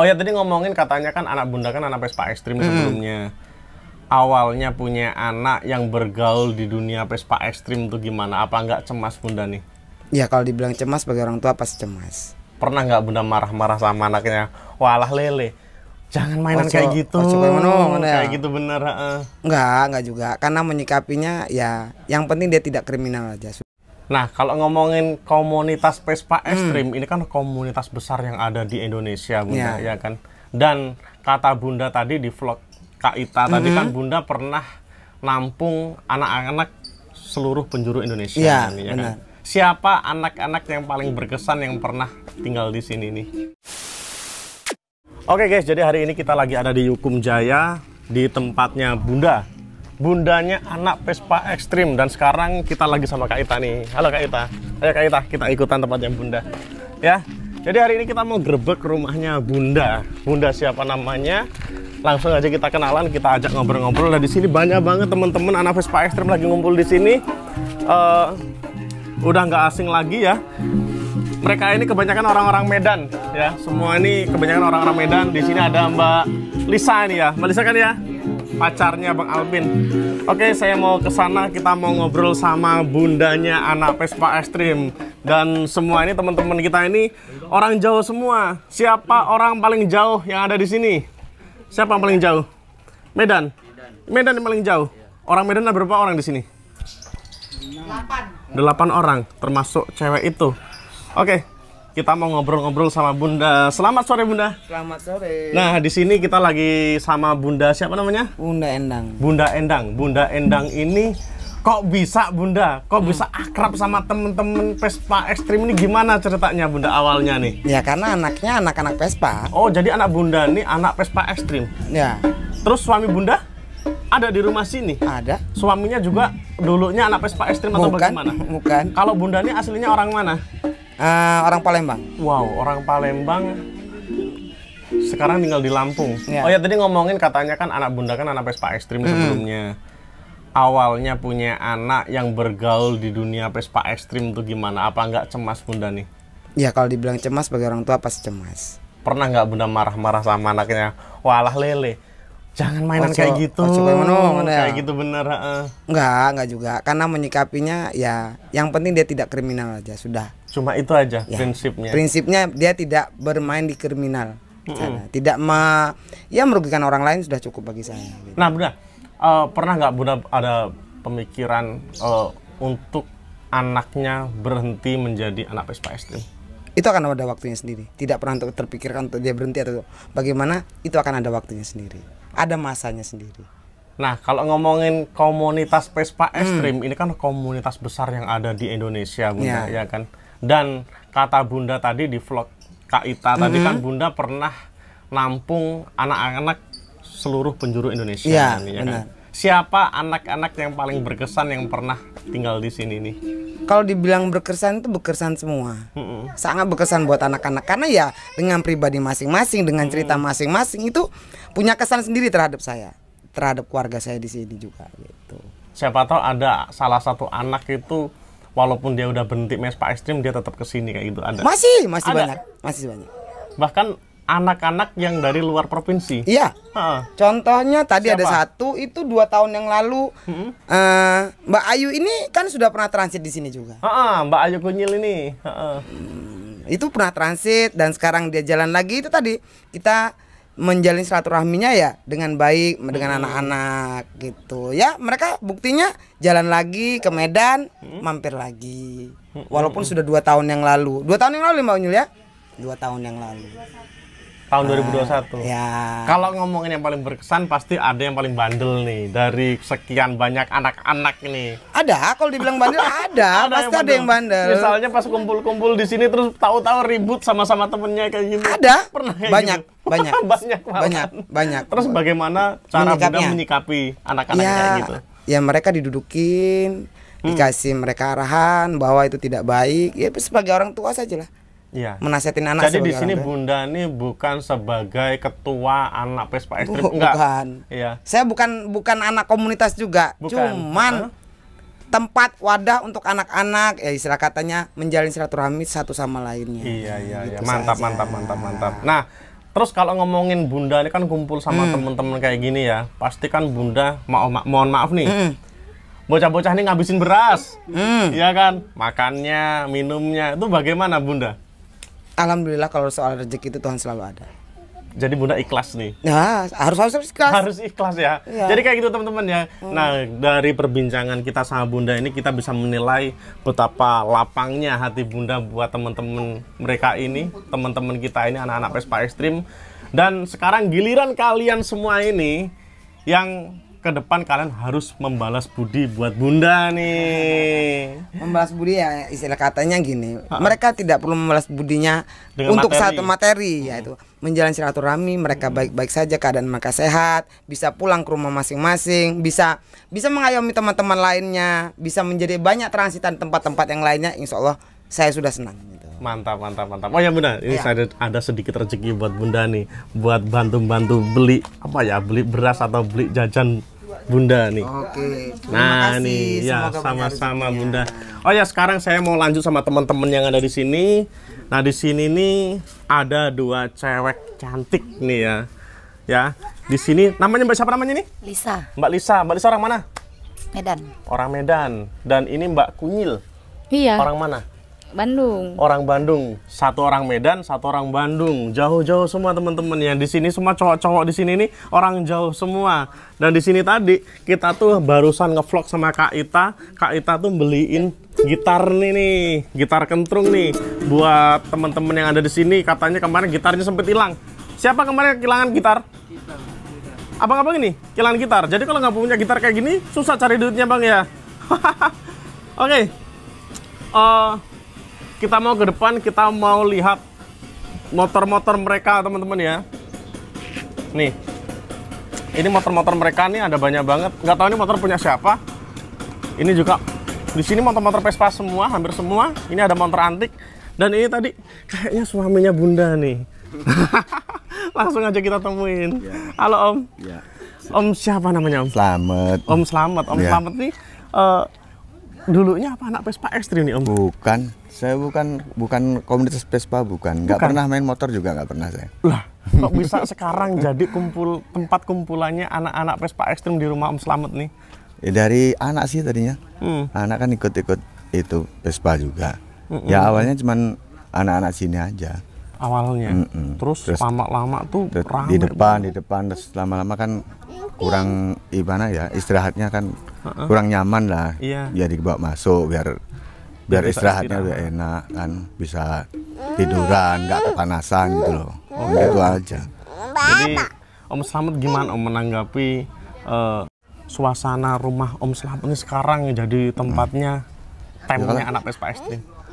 Oh ya tadi ngomongin katanya kan anak bunda kan anak Vespa ekstrim hmm. sebelumnya. Awalnya punya anak yang bergaul di dunia Vespa ekstrim tuh gimana? Apa nggak cemas bunda nih? Ya kalau dibilang cemas bagi orang tua pasti cemas. Pernah nggak bunda marah-marah sama anaknya? Walah lele, jangan mainan oh, kayak gitu. Oco, ya. Kayak gitu bener. Uh. Nggak, nggak juga. Karena menyikapinya ya yang penting dia tidak kriminal aja. Nah, kalau ngomongin komunitas Vespa hmm. Extreme, hmm. ini kan komunitas besar yang ada di Indonesia, Bunda, ya, ya kan? Dan kata Bunda tadi di vlog Kak Ita hmm. tadi kan Bunda pernah nampung anak-anak seluruh penjuru Indonesia, ya, ini, ya kan? benar. kan? Siapa anak-anak yang paling berkesan yang pernah tinggal di sini nih? Oke okay guys, jadi hari ini kita lagi ada di Yukum Jaya di tempatnya Bunda bundanya anak Vespa Ekstrim dan sekarang kita lagi sama Kak Ita nih. Halo Kak Ita. Ayo Kak Ita, kita ikutan tempatnya Bunda. Ya. Jadi hari ini kita mau grebek rumahnya Bunda. Bunda siapa namanya? Langsung aja kita kenalan, kita ajak ngobrol-ngobrol. Nah, di sini banyak banget teman-teman anak Vespa Ekstrim lagi ngumpul di sini. Uh, udah nggak asing lagi ya. Mereka ini kebanyakan orang-orang Medan ya. Semua ini kebanyakan orang-orang Medan. Di sini ada Mbak Lisa ini ya. Mbak Lisa kan ya? pacarnya Bang Alvin. Oke, saya mau ke sana kita mau ngobrol sama bundanya anak Vespa Extreme dan semua ini teman-teman kita ini orang jauh semua. Siapa orang paling jauh yang ada di sini? Siapa yang paling jauh? Medan. Medan yang paling jauh. Orang Medan ada berapa orang di sini? Delapan Delapan orang termasuk cewek itu. Oke, kita mau ngobrol-ngobrol sama Bunda. Selamat sore Bunda. Selamat sore. Nah, di sini kita lagi sama Bunda siapa namanya? Bunda Endang. Bunda Endang. Bunda Endang ini kok bisa Bunda? Kok bisa hmm. akrab sama temen-temen Vespa Ekstrim ini gimana ceritanya Bunda awalnya nih? Ya karena anaknya anak-anak Vespa. Oh, jadi anak Bunda nih anak Vespa Ekstrim. Ya. Terus suami Bunda? ada di rumah sini? Ada. Suaminya juga dulunya anak Vespa Ekstrim atau bagaimana? Bukan. Kalau Bunda ini aslinya orang mana? Uh, orang Palembang. Wow, orang Palembang sekarang tinggal di Lampung. Yeah. Oh ya tadi ngomongin katanya kan anak bunda kan anak Vespa ekstrim mm. sebelumnya. Awalnya punya anak yang bergaul di dunia Vespa ekstrim tuh gimana? Apa nggak cemas bunda nih? Ya kalau dibilang cemas bagi orang tua pasti cemas. Pernah nggak bunda marah-marah sama anaknya? Walah lele, jangan mainan kayak gitu kayak mana, ya? gitu bener uh. enggak enggak juga karena menyikapinya ya yang penting dia tidak kriminal aja sudah cuma itu aja ya. prinsipnya prinsipnya dia tidak bermain di kriminal mm hmm tidak ma, ya merugikan orang lain sudah cukup bagi saya gitu. nah bunda uh, eh, pernah nggak bunda ada pemikiran uh, untuk anaknya berhenti menjadi anak krim itu akan ada waktunya sendiri tidak pernah untuk terpikirkan untuk dia berhenti atau bagaimana itu akan ada waktunya sendiri ada masanya sendiri Nah, kalau ngomongin komunitas Vespa hmm. Extreme, hmm. ini kan komunitas besar yang ada di Indonesia, Bunda, ya, ya kan? Dan kata Bunda tadi di vlog Kak Ita hmm. tadi kan Bunda pernah nampung anak-anak seluruh penjuru Indonesia, ya, ya kan, ya benar. kan? siapa anak-anak yang paling berkesan yang pernah tinggal di sini nih? Kalau dibilang berkesan itu berkesan semua. mm Sangat berkesan buat anak-anak karena ya dengan pribadi masing-masing, dengan cerita masing-masing itu punya kesan sendiri terhadap saya, terhadap keluarga saya di sini juga gitu. Siapa tahu ada salah satu anak itu walaupun dia udah berhenti mespa ekstrim dia tetap kesini kayak gitu ada masih masih ada. banyak masih banyak bahkan anak-anak yang dari luar provinsi. Iya. Ha. Contohnya tadi Siapa? ada satu itu dua tahun yang lalu hmm? uh, Mbak Ayu ini kan sudah pernah transit di sini juga. Ha, Mbak Ayu Kunyil ini. Ha, ha. Hmm, itu pernah transit dan sekarang dia jalan lagi itu tadi kita menjalin silaturahminya ya dengan baik dengan hmm. anak-anak gitu ya. Mereka buktinya jalan lagi ke Medan, hmm? mampir lagi. Hmm, hmm, Walaupun hmm. sudah dua tahun yang lalu. Dua tahun yang lalu Mbak Unyil ya. Dua tahun yang lalu tahun 2021. Ah, ya. Kalau ngomongin yang paling berkesan pasti ada yang paling bandel nih dari sekian banyak anak-anak nih. Ada, kalau dibilang bandel ada, ada pasti yang ada yang bandel. Misalnya pas kumpul-kumpul di sini terus tahu-tahu ribut sama-sama temennya kayak gitu. Ada. Pernah kayak banyak, gitu. banyak. banyak. Malam. Banyak, banyak. Terus bagaimana cara Bunda menyikapi anak-anak ya, kayak gitu? Ya mereka didudukin, hmm. dikasih mereka arahan bahwa itu tidak baik. Ya sebagai orang tua sajalah ya. menasihatin anak. Jadi di sini Bunda ini bukan sebagai ketua anak Vespa Ekstrim, Buh, enggak. Bukan. Iya. Saya bukan bukan anak komunitas juga, bukan. cuman huh? tempat wadah untuk anak-anak ya istilah katanya menjalin silaturahmi satu sama lainnya. Iya iya gitu iya. Mantap saja. mantap mantap mantap. Nah, terus kalau ngomongin Bunda ini kan kumpul sama hmm. temen-temen kayak gini ya, pasti kan Bunda ma oh, ma mohon maaf nih. Hmm. Bocah-bocah ini ngabisin beras, hmm. ya kan? Makannya, minumnya, itu bagaimana Bunda? Alhamdulillah kalau soal rezeki itu Tuhan selalu ada. Jadi Bunda ikhlas nih. Nah, harus harus ikhlas. Harus ikhlas ya. ya. Jadi kayak gitu teman-teman ya. Hmm. Nah, dari perbincangan kita sama Bunda ini kita bisa menilai betapa lapangnya hati Bunda buat teman-teman mereka ini, teman-teman kita ini anak-anak Vespa Ekstrim. Dan sekarang giliran kalian semua ini yang ke depan kalian harus membalas budi buat bunda nih. Membalas budi ya istilah katanya gini, ha? mereka tidak perlu membalas budinya Dengan untuk materi. satu materi hmm. yaitu menjalani silaturahmi, mereka hmm. baik-baik saja keadaan mereka sehat, bisa pulang ke rumah masing-masing, bisa bisa mengayomi teman-teman lainnya, bisa menjadi banyak transitan tempat-tempat yang lainnya, insya Allah saya sudah senang gitu. Mantap, mantap, mantap. Oh ya Bunda, ini ya. saya ada, sedikit rezeki buat Bunda nih, buat bantu-bantu beli apa ya, beli beras atau beli jajan Bunda nih. Oke. Nah, kasih. nih ya sama-sama Bunda. Oh ya, sekarang saya mau lanjut sama teman-teman yang ada di sini. Nah, di sini nih ada dua cewek cantik nih ya. Ya, di sini namanya Mbak siapa namanya nih? Lisa. Mbak Lisa. Mbak Lisa orang mana? Medan. Orang Medan. Dan ini Mbak Kunyil. Iya. Orang mana? Bandung. Orang Bandung, satu orang Medan, satu orang Bandung. Jauh-jauh semua teman-teman yang Di sini semua cowok-cowok di sini nih orang jauh semua. Dan di sini tadi kita tuh barusan ngevlog sama Kak Ita. Kak Ita tuh beliin gitar nih nih, gitar kentrung nih buat teman-teman yang ada di sini. Katanya kemarin gitarnya sempet hilang. Siapa kemarin kehilangan gitar? Gitar. gitar. Abang-abang ini kehilangan gitar. Jadi kalau nggak punya gitar kayak gini susah cari duitnya bang ya. Oke. okay. Uh, eh, kita mau ke depan kita mau lihat motor-motor mereka teman-teman ya nih ini motor-motor mereka nih ada banyak banget nggak tahu ini motor punya siapa ini juga di sini motor-motor Vespa semua hampir semua ini ada motor antik dan ini tadi kayaknya suaminya bunda nih langsung aja kita temuin iya. halo om iya. om siapa namanya om selamat om selamat om iya. selamat nih uh, dulunya apa anak Vespa ekstrim nih om bukan saya bukan bukan komunitas Vespa bukan. Nggak pernah main motor juga nggak pernah saya. Lah, kok bisa sekarang jadi kumpul tempat kumpulannya anak-anak Vespa ekstrim di rumah Om Slamet nih? Ya, dari anak sih tadinya. Hmm. Anak kan ikut-ikut itu Vespa juga. Mm -mm. Ya awalnya cuman anak-anak sini aja awalnya. Mm -mm. Terus, lama-lama tuh terus rame di depan, banget. di depan terus lama-lama kan kurang ibana ya istirahatnya kan uh -uh. kurang nyaman lah. Iya. Yeah. Ya dibawa masuk biar biar istirahatnya istirahat. udah enak kan bisa tiduran nggak kepanasan gitu loh oh, gitu ya. aja jadi Om Slamet gimana Om menanggapi uh, suasana rumah Om Slamet ini sekarang ya? jadi tempatnya hmm. temennya ya, anak Vespa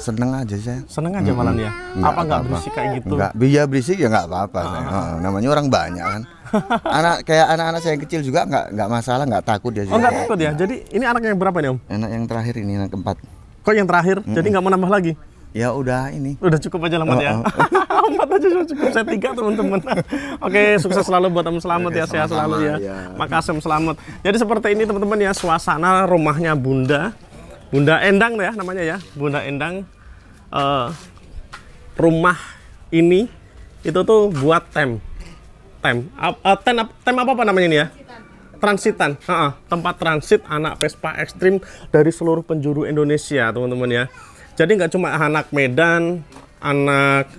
seneng aja sih seneng aja hmm. malam ya apa nggak berisik kayak gitu nggak biar berisik ya nggak apa-apa ah. oh, namanya orang banyak kan anak kayak anak-anak saya yang kecil juga nggak nggak masalah nggak takut dia oh, juga. oh nggak takut ya jadi ini anak yang berapa nih om anak yang terakhir ini anak keempat kok yang terakhir mm jadi nggak mau nambah lagi ya udah ini udah cukup aja lama oh, ya oh. empat oh. aja sudah cukup saya tiga teman-teman oke sukses selalu buat Om Selamat ya sehat selalu ya, ya. makasih Om Selamat jadi seperti ini teman-teman ya suasana rumahnya Bunda Bunda Endang ya namanya ya Bunda Endang uh, rumah ini itu tuh buat tem tem uh, tem apa apa namanya ini ya transitan, uh -uh, tempat transit anak Vespa Ekstrim dari seluruh penjuru Indonesia, teman-teman ya. Jadi nggak cuma anak Medan, anak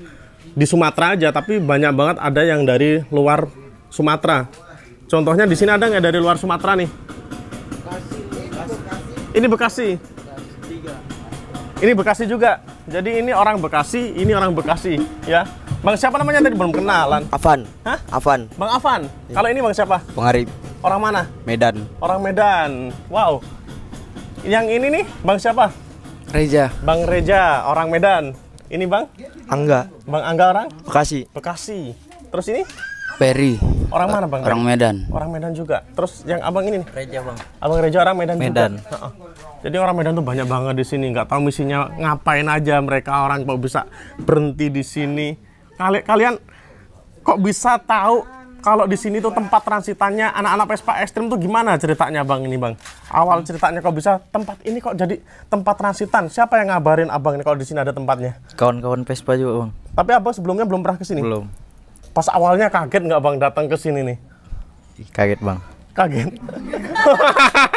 di Sumatera aja, tapi banyak banget ada yang dari luar Sumatera. Contohnya di sini ada nggak dari luar Sumatera nih? Ini Bekasi. Ini Bekasi juga. Jadi ini orang Bekasi, ini orang Bekasi, ya. Bang siapa namanya tadi belum kenalan? Afan. Hah? Afan. Bang Afan. Kalau ini Bang siapa? Bang Arif. Orang mana? Medan. Orang Medan. Wow. Yang ini nih, Bang siapa? Reja. Bang Reja, orang Medan. Ini Bang? Angga. Bang Angga orang? Bekasi. Bekasi. Terus ini? Peri. Orang mana Bang? Orang Medan. Orang Medan juga. Terus yang Abang ini nih? Reja, Bang. Abang Reja orang Medan, Medan. juga. Medan. Jadi orang Medan tuh banyak banget di sini, Gak tahu misinya ngapain aja mereka orang kok bisa berhenti di sini. kalian kok bisa tahu kalau di sini tuh tempat transitannya anak-anak Vespa ekstrim tuh gimana ceritanya bang ini bang? Awal hmm. ceritanya kok bisa tempat ini kok jadi tempat transitan? Siapa yang ngabarin abang ini kalau di sini ada tempatnya? Kawan-kawan Vespa juga bang. Tapi abang sebelumnya belum pernah kesini. Belum. Pas awalnya kaget nggak bang datang ke sini nih? Kaget bang. Kaget.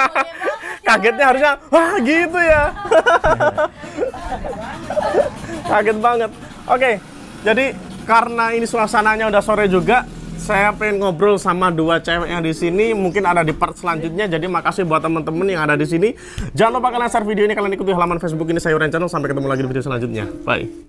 Kagetnya harusnya wah gitu ya. kaget banget. Oke, okay, jadi karena ini suasananya udah sore juga, saya pengen ngobrol sama dua cewek yang di sini mungkin ada di part selanjutnya jadi makasih buat teman-teman yang ada di sini jangan lupa kalian share video ini kalian ikuti halaman Facebook ini saya Uren Channel sampai ketemu lagi di video selanjutnya bye